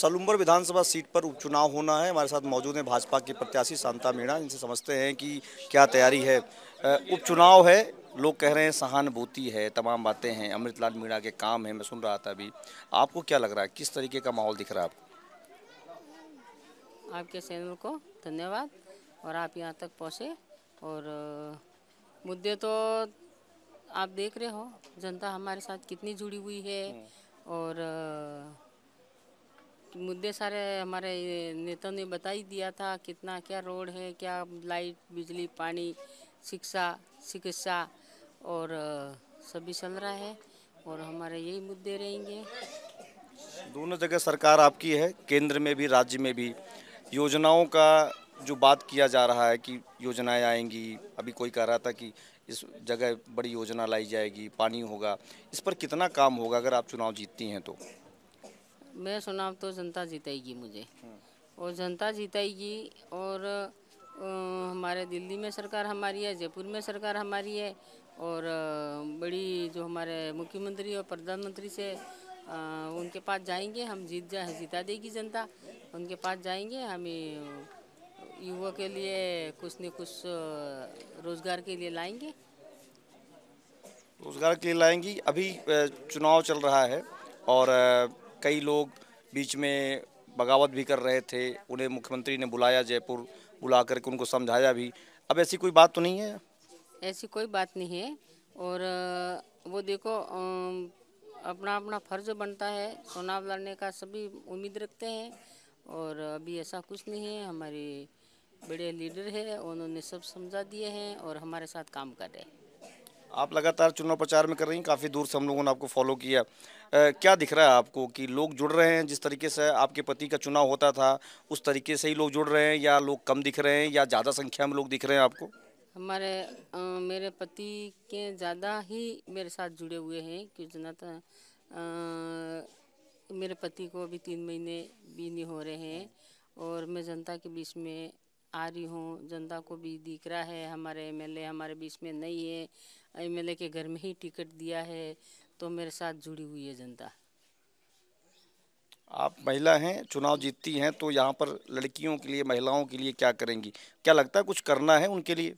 सलुम्बर विधानसभा seat पर उपचुनाव होना है हमारे साथ मौजूद है भाजपा के प्रत्याशी शांता मीणा इनसे समझते हैं कि क्या तैयारी है उपचुनाव है लोग कह रहे हैं सहानुभूति है तमाम बातें हैं अमृतलाल मीणा के काम है मैं सुन रहा था अभी आपको क्या लग रहा है किस तरीके का माहौल दिख रहा है आपके चैनल को धन्यवाद और आप यहाँ तक पहुँचे और मुद्दे तो आप देख रहे हो जनता हमारे साथ कितनी जुड़ी हुई है हम्म। और मुद्दे सारे हमारे नेता ने बता ही दिया था कितना क्या रोड है क्या लाइट बिजली पानी शिक्षा चिकित्सा और सभी चल रहा है और हमारे यही मुद्दे रहेंगे दोनों जगह सरकार आपकी है केंद्र में भी राज्य में भी योजनाओं का जो बात किया जा रहा है कि योजनाएं आएंगी अभी कोई कह रहा था कि इस जगह बड़ी योजना लाई जाएगी पानी होगा इस पर कितना काम होगा अगर आप चुनाव जीतती हैं तो मैं सुना तो जनता जीताएगी मुझे हम्म। और जनता जीताएगी और हमारे दिल्ली में सरकार हमारी है जयपुर में सरकार हमारी है और बड़ी जो हमारे मुख्यमंत्री और प्रधानमंत्री से उनके पास जाएंगे हम जीत जाए जीता देगी जनता उनके पास जाएंगे हम युवा के लिए कुछ न कुछ रोजगार के लिए लाएंगे रोजगार के लिए लाएंगी अभी चुनाव चल रहा है और कई लोग बीच में बगावत भी कर रहे थे उन्हें मुख्यमंत्री ने बुलाया जयपुर बुला करके उनको समझाया भी अब ऐसी कोई बात तो नहीं है ऐसी कोई बात नहीं है और वो देखो अपना अपना फर्ज बनता है चुनाव लड़ने का सभी उम्मीद रखते हैं और अभी ऐसा कुछ नहीं है हमारे बड़े लीडर है उन्होंने सब समझा दिए हैं और हमारे साथ काम कर रहे हैं आप लगातार चुनाव प्रचार में कर रही हैं काफ़ी दूर से हम लोगों ने आपको फॉलो किया आ, क्या दिख रहा है आपको कि लोग जुड़ रहे हैं जिस तरीके से आपके पति का चुनाव होता था उस तरीके से ही लोग जुड़ रहे हैं या लोग कम दिख रहे हैं या ज़्यादा संख्या में लोग दिख रहे हैं आपको हमारे आ, मेरे पति के ज़्यादा ही मेरे साथ जुड़े हुए हैं क्योंकि जनता तो, मेरे पति को अभी तीन महीने भी नहीं हो रहे हैं और मैं जनता के बीच में आ रही हूँ जनता को भी दिख रहा है हमारे एमएलए हमारे बीच में नहीं है एमएलए के घर में ही टिकट दिया है तो मेरे साथ जुड़ी हुई है जनता आप महिला हैं चुनाव जीतती हैं तो यहाँ पर लड़कियों के लिए महिलाओं के लिए क्या करेंगी क्या लगता है कुछ करना है उनके लिए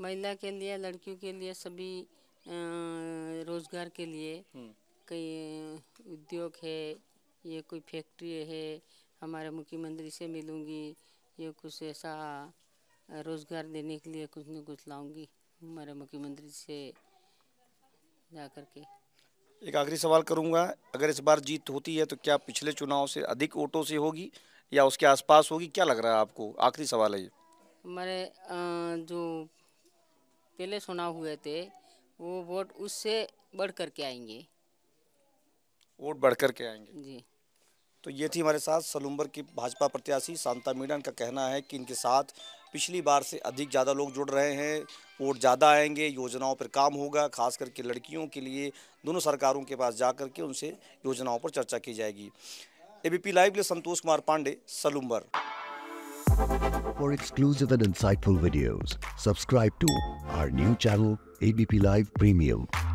महिला के लिए लड़कियों के लिए सभी रोजगार के लिए हम्म। कई उद्योग है ये कोई फैक्ट्री है हमारे मुख्यमंत्री से मिलूंगी ये कुछ ऐसा रोज़गार देने के लिए कुछ न कुछ लाऊंगी हमारे मुख्यमंत्री से जा कर के एक आखिरी सवाल करूंगा अगर इस बार जीत होती है तो क्या पिछले चुनाव से अधिक वोटों से होगी या उसके आसपास होगी क्या लग रहा है आपको आखिरी सवाल है ये हमारे जो पहले चुनाव हुए थे वो वोट उससे बढ़ करके आएंगे वोट बढ़ करके आएंगे जी तो ये थी हमारे साथ सलूम्बर की भाजपा प्रत्याशी शांता मीणा का कहना है कि इनके साथ पिछली बार से अधिक ज़्यादा लोग जुड़ रहे हैं वोट ज़्यादा आएंगे योजनाओं पर काम होगा खास करके लड़कियों के लिए दोनों सरकारों के पास जा के उनसे योजनाओं पर चर्चा की जाएगी एबीपी लाइव के संतोष Kumar Pandey Salumbar For exclusive and insightful videos, subscribe to our new channel ABP Live Premium.